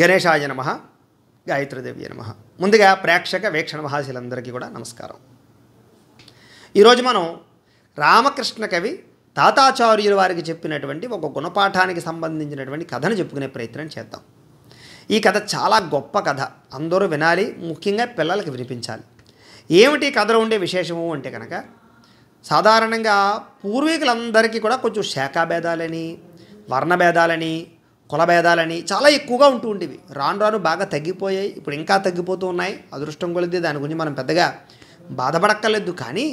గణేశాయ నమ గాయత్రిదేవి నమ ముందుగా ప్రేక్షక వీక్షణ మహాశీలందరికీ కూడా నమస్కారం ఈరోజు మనం రామకృష్ణ కవి తాతాచార్యుల వారికి చెప్పినటువంటి ఒక గుణపాఠానికి సంబంధించినటువంటి కథను చెప్పుకునే ప్రయత్నం చేద్దాం ఈ కథ చాలా గొప్ప కథ అందరూ వినాలి ముఖ్యంగా పిల్లలకి వినిపించాలి ఏమిటి కథలో ఉండే విశేషము అంటే కనుక సాధారణంగా పూర్వీకులందరికీ కూడా కొంచెం శాఖాభేదాలని వర్ణభేదాలని కులభేదాలని చాలా ఎక్కువగా ఉంటూ ఉండేవి రాను రాను బాగా తగ్గిపోయాయి ఇప్పుడు ఇంకా తగ్గిపోతూ ఉన్నాయి అదృష్టం కొలిది దాని గురించి మనం పెద్దగా బాధపడక్కర్లేదు కానీ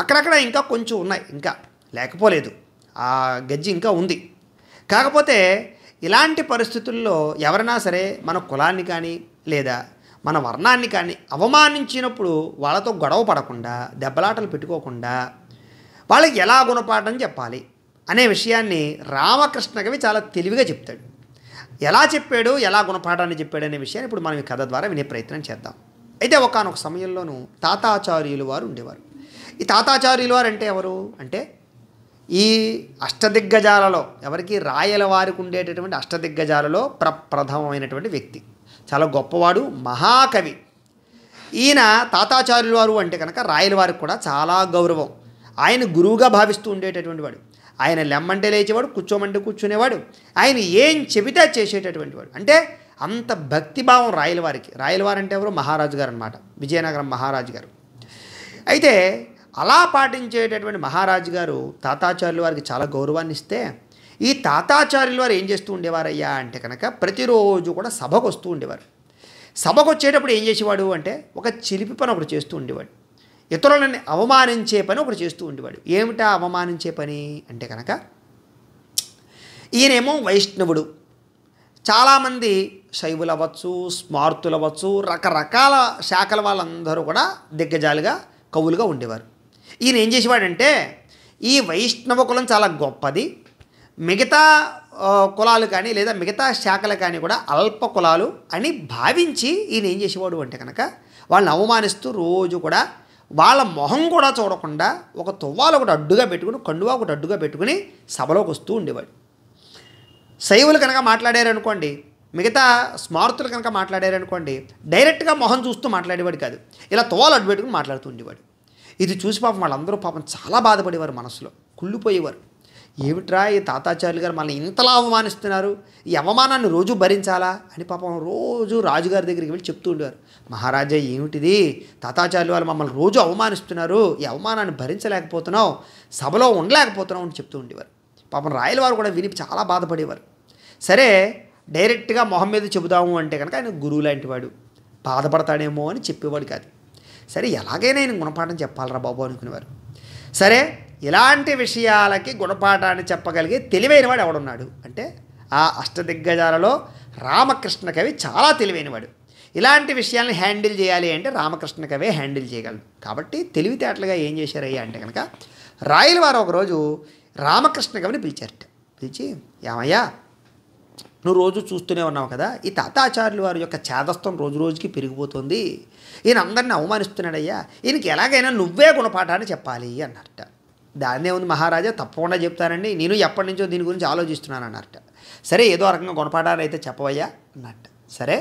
అక్కడక్కడ ఇంకా కొంచెం ఉన్నాయి ఇంకా లేకపోలేదు ఆ గజ్జి ఇంకా ఉంది కాకపోతే ఇలాంటి పరిస్థితుల్లో ఎవరైనా సరే మన కులాన్ని కానీ లేదా మన వర్ణాన్ని కానీ అవమానించినప్పుడు వాళ్ళతో గొడవ పడకుండా దెబ్బలాటలు పెట్టుకోకుండా వాళ్ళకి ఎలా గుణపాఠం చెప్పాలి అనే విషయాన్ని రామకృష్ణ కవి చాలా తెలివిగా చెప్తాడు ఎలా చెప్పాడు ఎలా గుణపాఠాన్ని చెప్పాడు అనే విషయాన్ని ఇప్పుడు మనం ఈ కథ ద్వారా వినే ప్రయత్నం చేద్దాం అయితే ఒకనొక సమయంలోనూ తాతాచార్యులు వారు ఉండేవారు ఈ తాతాచార్యులు వారు అంటే ఎవరు అంటే ఈ అష్టదిగ్గజాలలో ఎవరికి రాయల వారికి ఉండేటటువంటి అష్టదిగ్గజాలలో ప్రప్రథమమైనటువంటి వ్యక్తి చాలా గొప్పవాడు మహాకవి ఈయన తాతాచార్యుల వారు అంటే కనుక రాయల వారికి కూడా చాలా గౌరవం ఆయన గురువుగా భావిస్తూ ఉండేటటువంటి వాడు ఆయన లెమ్మంటే లేచేవాడు కూర్చోమంటే కూర్చునేవాడు ఆయన ఏం చెబితే చేసేటటువంటి వాడు అంటే అంత భక్తిభావం రాయల వారికి రాయలవారు అంటే ఎవరు మహారాజు గారు అనమాట విజయనగరం మహారాజు గారు అయితే అలా పాటించేటటువంటి మహారాజు గారు తాతాచార్యుల వారికి చాలా గౌరవాన్ని ఇస్తే ఈ తాతాచార్యుల వారు ఏం చేస్తూ ఉండేవారయ్యా అంటే కనుక ప్రతిరోజు కూడా సభకు వస్తూ ఉండేవారు సభకు వచ్చేటప్పుడు ఏం చేసేవాడు అంటే ఒక చిలిపి పని ఒకటి చేస్తూ ఉండేవాడు ఇతరులని అవమానించే పని ఒకటి చేస్తూ ఉండేవాడు ఏమిటా అవమానించే పని అంటే కనుక ఈయనేమో వైష్ణవుడు చాలామంది స్మార్తులు అవ్వచ్చు రకరకాల శాఖల వాళ్ళందరూ కూడా దిగ్గజాలుగా కవులుగా ఉండేవారు ఈయన ఏం చేసేవాడంటే ఈ వైష్ణవ కులం చాలా గొప్పది మిగతా కులాలు కానీ లేదా మిగతా శాఖలు కానీ కూడా అల్ప కులాలు అని భావించి ఈయన ఏం చేసేవాడు అంటే కనుక వాళ్ళని అవమానిస్తూ రోజు కూడా వాళ్ళ మొహం కూడా చూడకుండా ఒక తువ్వాలు ఒకటి అడ్డుగా పెట్టుకుని కండువా ఒకటి అడ్డుగా పెట్టుకుని సభలోకి వస్తూ ఉండేవాడు శైవులు కనుక మాట్లాడారనుకోండి మిగతా స్మార్తులు కనుక మాట్లాడారనుకోండి డైరెక్ట్గా మొహం చూస్తూ మాట్లాడేవాడు కాదు ఇలా తువ్వాలు అడ్డు పెట్టుకుని మాట్లాడుతూ ఉండేవాడు ఇది చూసి పాపం వాళ్ళందరూ పాపం చాలా బాధపడేవారు మనసులో కుళ్ళిపోయేవారు ఏమిట్రా ఈ తాతాచార్యులు గారు మళ్ళీ ఇంతలా అవమానిస్తున్నారు ఈ అవమానాన్ని రోజు భరించాలా అని పాపం రోజు రాజుగారి దగ్గరికి వెళ్ళి చెప్తూ ఉండేవారు మహారాజా ఏమిటిది తాతాచార్యులు వాళ్ళు మమ్మల్ని రోజు అవమానిస్తున్నారు ఈ అవమానాన్ని భరించలేకపోతున్నావు సభలో ఉండలేకపోతున్నావు అని చెప్తూ ఉండేవారు పాపం రాయల వారు కూడా విని చాలా బాధపడేవారు సరే డైరెక్ట్గా మొహం మీద చెబుదాము అంటే కనుక ఆయన గురువు లాంటి వాడు బాధపడతాడేమో అని చెప్పేవాడు కాదు సరే ఎలాగైనా ఆయన గుణపాఠం చెప్పాలరా బాబు అనుకునేవారు సరే ఇలాంటి విషయాలకి గుణపాఠాన్ని చెప్పగలిగే తెలివైనవాడు ఎవడున్నాడు అంటే ఆ అష్టదిగ్గజాలలో రామకృష్ణ కవి చాలా తెలివైనవాడు ఇలాంటి విషయాలను హ్యాండిల్ చేయాలి అంటే రామకృష్ణ కవే హ్యాండిల్ చేయగలడు కాబట్టి తెలివితేటలుగా ఏం చేశారయ్యా అంటే కనుక రాయల వారు ఒకరోజు రామకృష్ణ కవిని పిలిచారట పిలిచి ఏమయ్యా నువ్వు రోజు చూస్తూనే ఉన్నావు కదా ఈ తాతాచార్యులు వారి యొక్క చేదస్వం రోజు రోజుకి పెరిగిపోతుంది ఈయన అందరిని అవమానిస్తున్నాడయ్యా ఈయనకి ఎలాగైనా నువ్వే గుణపాఠాన్ని చెప్పాలి అన్నట్ట దాన్నే ఉంది మహారాజా తప్పకుండా చెప్తానండి నేను ఎప్పటి నుంచో దీని గురించి ఆలోచిస్తున్నాను అన్నట్ట సరే ఏదో రకంగా గుణపాఠాలు అయితే చెప్పవయ్యా అన్నట్ట సరే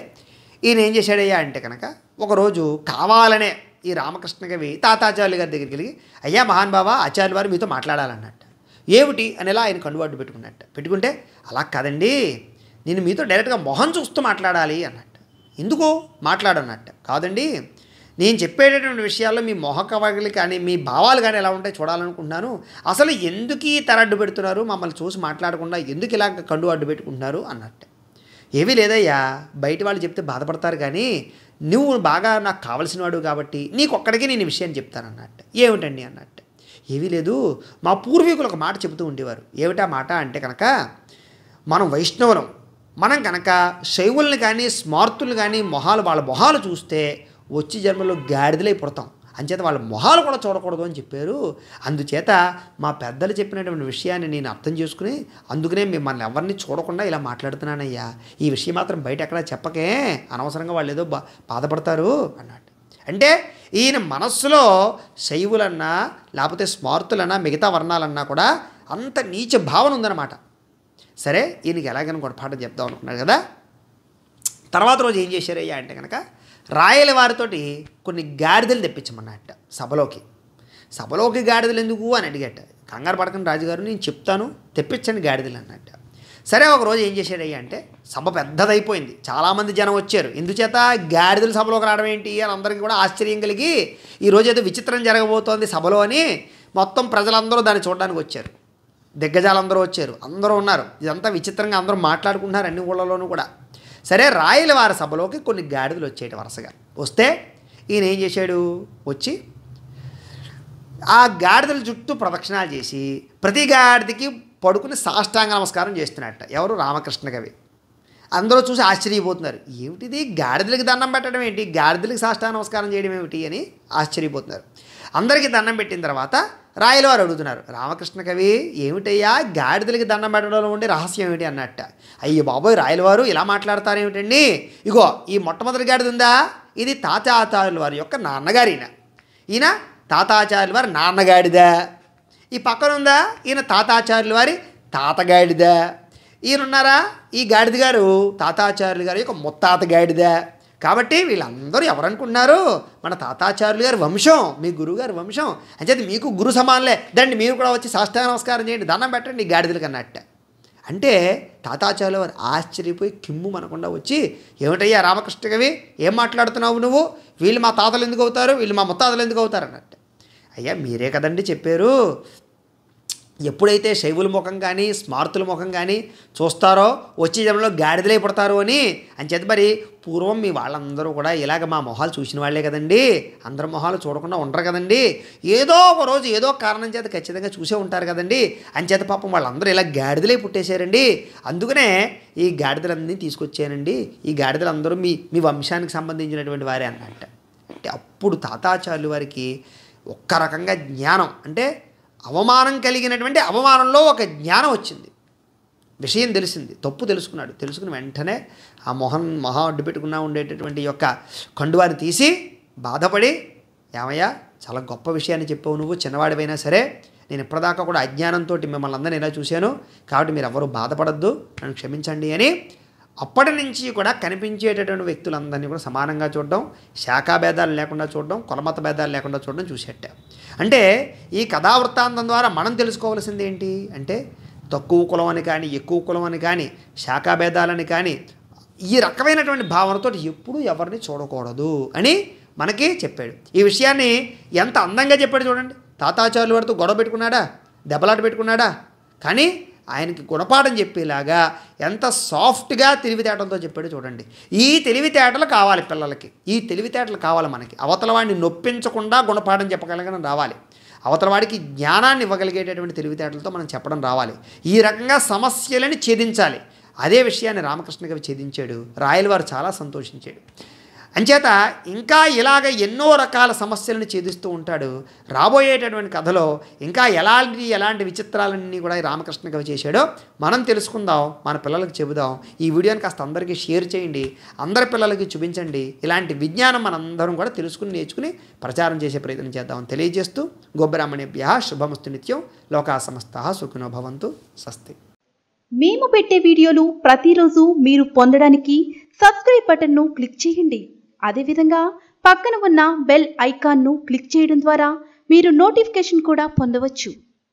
ఈయన ఏం చేశాడయ్యా అంటే కనుక ఒకరోజు కావాలనే ఈ రామకృష్ణ కవి తాతాచార్యులు గారి దగ్గరికి వెళ్ళి అయ్యా మహాన్ బాబా ఆచార్యులు వారు మీతో మాట్లాడాలన్నట్ట ఏమిటి అనేలా ఆయన కండుబాటు పెట్టుకున్నట్ట పెట్టుకుంటే అలా కాదండి నేను మీతో డైరెక్ట్గా మొహం చూస్తూ మాట్లాడాలి అన్నట్టు ఎందుకు మాట్లాడన్నట్ట కాదండి నేను చెప్పేటటువంటి విషయాల్లో మీ మొహకవగలు కానీ మీ భావాలు కానీ ఎలా ఉంటాయి చూడాలనుకుంటున్నాను అసలు ఎందుకు ఈ తెర అడ్డు పెడుతున్నారు మమ్మల్ని చూసి మాట్లాడకుండా ఎందుకు ఇలా కండు అడ్డు పెట్టుకుంటున్నారు అన్నట్టే ఏమీ లేదయ్యా బయట వాళ్ళు చెప్తే బాధపడతారు కానీ నువ్వు బాగా నాకు కావలసిన వాడు కాబట్టి ఒక్కడికి నేను విషయాన్ని విషయాన్ని చెప్తానన్నట్టు ఏమిటండి అన్నట్టు ఏమీ లేదు మా పూర్వీకులు ఒక మాట చెబుతూ ఉండేవారు ఏమిటా మాట అంటే కనుక మనం వైష్ణవులం మనం కనుక శైవుల్ని కానీ స్మార్తులు కానీ మొహాలు వాళ్ళ మొహాలు చూస్తే వచ్చి జన్మలో గాడిదలై పుడతాం అంచేత వాళ్ళ మొహాలు కూడా చూడకూడదు అని చెప్పారు అందుచేత మా పెద్దలు చెప్పినటువంటి విషయాన్ని నేను అర్థం చేసుకుని అందుకనే మిమ్మల్ని ఎవరిని చూడకుండా ఇలా మాట్లాడుతున్నానయ్యా ఈ విషయం మాత్రం బయట ఎక్కడా చెప్పకే అనవసరంగా వాళ్ళు ఏదో బాధపడతారు అన్నాడు అంటే ఈయన మనస్సులో శైవులన్నా లేకపోతే స్మార్తులన్నా మిగతా వర్ణాలన్నా కూడా అంత నీచ భావన ఉందన్నమాట సరే ఈయనకి ఎలాగైనా గుణపాఠం చెప్దాం అనుకున్నాడు కదా తర్వాత రోజు ఏం చేశారయ్యా అంటే కనుక రాయల వారితోటి కొన్ని గాడిదలు తెప్పించమన్నట్ట సభలోకి సభలోకి గాడిదలు ఎందుకు అని అడిగట కంగారు పడకం రాజుగారు నేను చెప్తాను తెప్పించండి గాడిదలు అన్నట్ట సరే ఒకరోజు ఏం చేశాడయ్యా అంటే సభ పెద్దదైపోయింది చాలామంది జనం వచ్చారు ఎందుచేత గాడిదలు సభలోకి రావడం ఏంటి అని అందరికీ కూడా ఆశ్చర్యం కలిగి ఈరోజు ఏదో విచిత్రం జరగబోతోంది సభలో అని మొత్తం ప్రజలందరూ దాన్ని చూడడానికి వచ్చారు దిగ్గజాలందరూ వచ్చారు అందరూ ఉన్నారు ఇదంతా విచిత్రంగా అందరూ మాట్లాడుకుంటున్నారు అన్ని ఊళ్ళలోనూ కూడా సరే రాయల వారి సభలోకి కొన్ని గాడిదలు వచ్చేటి వరుసగా వస్తే ఈయన ఏం చేశాడు వచ్చి ఆ గాడిదల చుట్టూ ప్రదక్షిణాలు చేసి ప్రతి గాడిదకి పడుకుని సాష్టాంగ నమస్కారం చేస్తున్నట్ట ఎవరు రామకృష్ణ కవి అందరూ చూసి ఆశ్చర్యపోతున్నారు ఏమిటిది గాడిదలకి దండం పెట్టడం ఏంటి గాడిదలకు సాష్టా నమస్కారం చేయడం ఏమిటి అని ఆశ్చర్యపోతున్నారు అందరికీ దండం పెట్టిన తర్వాత రాయలు వారు అడుగుతున్నారు రామకృష్ణ కవి ఏమిటయ్యా గాడిదలకి దండం పెట్టడంలో ఉండే రహస్యం ఏమిటి అన్నట్ట అయ్యో బాబోయ్ రాయల వారు ఇలా మాట్లాడతారు ఏమిటండి ఇగో ఈ మొట్టమొదటి గాడిద ఉందా ఇది తాతాచార్యుల వారి యొక్క నాన్నగారు ఈయన ఈయన తాతాచార్యుల వారి నాన్నగాడిద ఈ పక్కన ఉందా ఈయన తాతాచార్యుల వారి తాతగాడిద ఈయనున్నారా ఈ గాడిద గారు తాతాచార్యులు గారి యొక్క ముత్తాత గాడిద కాబట్టి వీళ్ళందరూ ఎవరనుకుంటున్నారు మన తాతాచార్యులు గారి వంశం మీ గురువుగారి వంశం అంచేది మీకు గురు సమానలే దండి మీరు కూడా వచ్చి సాష్టాంగ నమస్కారం చేయండి దండం పెట్టండి గాడిదలు కన్నట్ట అంటే తాతాచార్యుల వారు ఆశ్చర్యపోయి కిమ్ము మనకుండా వచ్చి ఏమిటయ్యా రామకృష్ణ కవి ఏం మాట్లాడుతున్నావు నువ్వు వీళ్ళు మా తాతలు ఎందుకు అవుతారు వీళ్ళు మా ముత్తాతలు ఎందుకు అవుతారు అన్నట్టు అయ్యా మీరే కదండి చెప్పారు ఎప్పుడైతే శైవుల ముఖం కానీ స్మార్తుల ముఖం కానీ చూస్తారో వచ్చే జనంలో గాడిదలే పడతారు అని అంచేత మరి పూర్వం మీ వాళ్ళందరూ కూడా ఇలాగ మా మొహాలు చూసిన వాళ్ళే కదండి అందరి మొహాలు చూడకుండా ఉండరు కదండి ఏదో ఒక రోజు ఏదో కారణం చేత ఖచ్చితంగా చూసే ఉంటారు కదండి అంచేత పాపం వాళ్ళందరూ ఇలా గాడిదలే పుట్టేశారండి అందుకనే ఈ గాడిదలన్నీ తీసుకొచ్చానండి ఈ గాడిదలందరూ మీ మీ వంశానికి సంబంధించినటువంటి వారే అన్నట్ట అంటే అప్పుడు తాతాచార్యులు వారికి ఒక్క రకంగా జ్ఞానం అంటే అవమానం కలిగినటువంటి అవమానంలో ఒక జ్ఞానం వచ్చింది విషయం తెలిసింది తప్పు తెలుసుకున్నాడు తెలుసుకుని వెంటనే ఆ మొహం మొహం అడ్డు పెట్టుకున్నా ఉండేటటువంటి యొక్క కండువాన్ని తీసి బాధపడి ఏమయ్యా చాలా గొప్ప విషయాన్ని చెప్పావు నువ్వు చిన్నవాడివైనా సరే నేను ఇప్పటిదాకా కూడా అజ్ఞానంతో మిమ్మల్ని అందరినీ ఇలా చూశాను కాబట్టి మీరు ఎవరు బాధపడద్దు నన్ను క్షమించండి అని అప్పటి నుంచి కూడా కనిపించేటటువంటి వ్యక్తులందరినీ కూడా సమానంగా చూడడం శాఖాభేదాలు లేకుండా చూడడం కులమత భేదాలు లేకుండా చూడడం చూసేట అంటే ఈ కథావృత్తాంతం ద్వారా మనం తెలుసుకోవాల్సింది ఏంటి అంటే తక్కువ కులం అని కానీ ఎక్కువ కులం అని కానీ శాఖాభేదాలని కానీ ఈ రకమైనటువంటి భావనతో ఎప్పుడూ ఎవరిని చూడకూడదు అని మనకి చెప్పాడు ఈ విషయాన్ని ఎంత అందంగా చెప్పాడు చూడండి తాతాచారులు వాడితో గొడవ పెట్టుకున్నాడా దెబ్బలాట పెట్టుకున్నాడా కానీ ఆయనకి గుణపాఠం చెప్పేలాగా ఎంత సాఫ్ట్గా తెలివితేటలతో చెప్పాడో చూడండి ఈ తెలివితేటలు కావాలి పిల్లలకి ఈ తెలివితేటలు కావాలి మనకి అవతల వాడిని నొప్పించకుండా గుణపాఠం చెప్పగలగడం రావాలి అవతల వాడికి జ్ఞానాన్ని ఇవ్వగలిగేటటువంటి తెలివితేటలతో మనం చెప్పడం రావాలి ఈ రకంగా సమస్యలని ఛేదించాలి అదే విషయాన్ని రామకృష్ణ కవి ఛేదించాడు రాయలవారు చాలా సంతోషించాడు అంచేత ఇంకా ఇలాగ ఎన్నో రకాల సమస్యలను ఛేదిస్తూ ఉంటాడు రాబోయేటటువంటి కథలో ఇంకా ఎలాంటి ఎలాంటి విచిత్రాలన్నీ కూడా రామకృష్ణ కవి చేశాడో మనం తెలుసుకుందాం మన పిల్లలకు చెబుదాం ఈ వీడియోని కాస్త అందరికీ షేర్ చేయండి అందరి పిల్లలకి చూపించండి ఇలాంటి విజ్ఞానం మనందరం కూడా తెలుసుకుని నేర్చుకుని ప్రచారం చేసే ప్రయత్నం చేద్దాం తెలియజేస్తూ గోబ్రాహ్మణ్యభ్య శుభమస్తు నిత్యం లోకా సమస్త సుఖినో భవంతు స్వస్తి మేము పెట్టే వీడియోలు ప్రతిరోజు మీరు పొందడానికి సబ్స్క్రైబ్ బటన్ను క్లిక్ చేయండి అదేవిధంగా పక్కన ఉన్న బెల్ ఐకాన్ను క్లిక్ చేయడం ద్వారా మీరు నోటిఫికేషన్ కూడా పొందవచ్చు